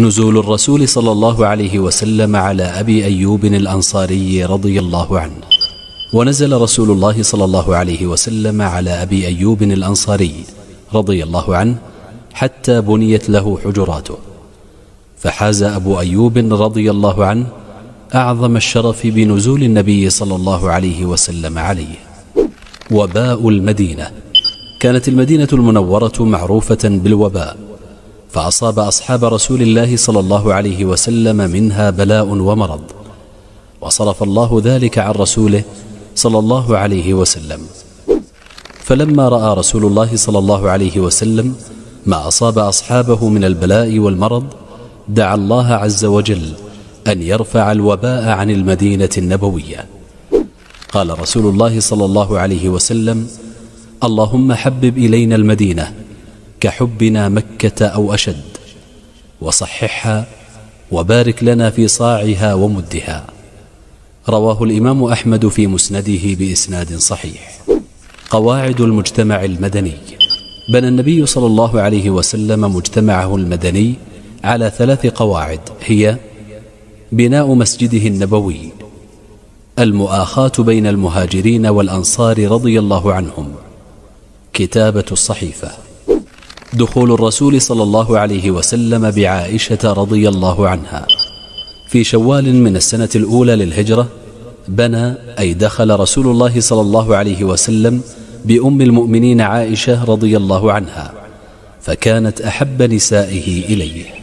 نزول الرسول صلى الله عليه وسلم على أبي أيوب الأنصاري رضي الله عنه ونزل رسول الله صلى الله عليه وسلم على أبي أيوب الأنصاري رضي الله عنه حتى بنيت له حجراته فحاز أبو أيوب رضي الله عنه أعظم الشرف بنزول النبي صلى الله عليه وسلم عليه وباء المدينة كانت المدينة المنورة معروفة بالوباء فأصاب أصحاب رسول الله صلى الله عليه وسلم منها بلاء ومرض وصرف الله ذلك عن رسوله صلى الله عليه وسلم فلما رأى رسول الله صلى الله عليه وسلم ما أصاب أصحابه من البلاء والمرض دعا الله عز وجل أن يرفع الوباء عن المدينة النبوية قال رسول الله صلى الله عليه وسلم اللهم حبب إلينا المدينة كحبنا مكة أو أشد وصححها وبارك لنا في صاعها ومدها رواه الإمام أحمد في مسنده بإسناد صحيح قواعد المجتمع المدني بنى النبي صلى الله عليه وسلم مجتمعه المدني على ثلاث قواعد هي بناء مسجده النبوي المؤاخاة بين المهاجرين والأنصار رضي الله عنهم كتابة الصحيفة دخول الرسول صلى الله عليه وسلم بعائشة رضي الله عنها في شوال من السنة الأولى للهجرة بنى أي دخل رسول الله صلى الله عليه وسلم بأم المؤمنين عائشة رضي الله عنها فكانت أحب نسائه إليه